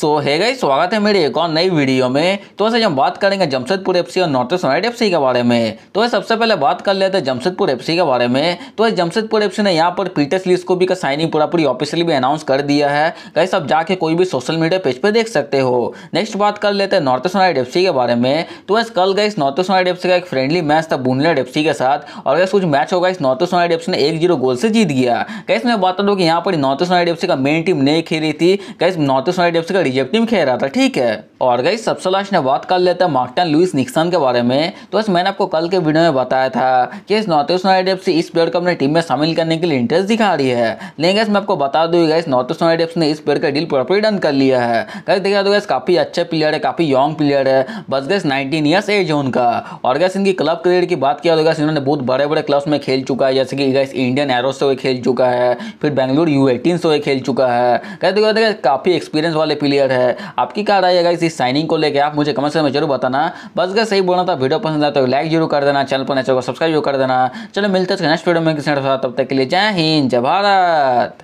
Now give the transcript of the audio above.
सो so, है स्वागत है मेरे एक और नई वीडियो में तो वैसे हम बात करेंगे जमशेदपुर एफसी और नॉर्थ ईस्ट यूनाइट एफसी के बारे में तो वह सबसे पहले बात कर लेते हैं जमशेदपुर एफसी के बारे में तो वह जमशेदपुर एफसी ने यहाँ पर पीटर्स लिस्ट को भी का साइनिंग पूरा पूरी ऑफिशियली भी अनाउंस कर दिया है गई आप जाके कोई भी सोशल मीडिया पेज पर पे देख सकते हो नेक्स्ट बात कर लेते हैं नॉर्थ ईस्ट एफ एफसी के बारे में तो वैसे कल इस नॉर्थ ईस्ट यूनाइट एफसी का एक फ्रेंडली मैच था बुनलेट एफसी के साथ और वैसे कुछ मैच होगा इस नॉर्थ ईस्ट यूनाइट एफसी ने एक जीरो गोल से जीत गया कैसे मैं बता दूँ कि यहाँ पर नॉर्थ ईस्ट यूनाइट एफसी का मेन टीम नहीं खेली थी कैसे नॉर्थ ईस्ट यूनाइट एफसी का रिजेक्टिव टीम खेल रहा था ठीक है और गई सबसे लास्ट ने बात कर लेते हैं मार्टिन लुइस निक्सन के बारे में तो इस मैंने आपको कल के वीडियो में बताया था कि इस नॉर्थ ईस्ट यूनाइटेड एफ इस प्लेयर को अपने टीम में शामिल करने के लिए इंटरेस्ट दिखा रही है लेकिन मैं आपको बता दूंगा इस नॉर्थ ईस्ट यूनाइटेड एफ ने इस प्लेयर का डील प्रॉपर डन कर लिया है गैस देखा तो गैस काफ़ी अच्छे प्लेयर है काफ़ी यंग प्लेयर है बस गैस नाइनटीन ईयर्स एज है उनका और गैस इनकी क्लब करियर की बात किया तो गैस इन्होंने बहुत बड़े बड़े क्लब्स में खेल चुका है जैसे कि गैस इंडियन एरो से वे खेल चुका है फिर बेंगलुरु यू एटीन से खेल चुका है गैस देखो काफ़ी एक्सपीरियंस वाले प्लेयर है आपकी क्या राय है इस साइनिंग को लेकर आप मुझे कमेंट से में जरूर बताना बस अगर सही बोलना था वीडियो पसंद आया तो लाइक जरूर कर देना चैनल पर को सब्सक्राइब तो जरूर कर देना चलो मिलते हैं नेक्स्ट वीडियो में किसी तब तक के लिए जय हिंद जय भारत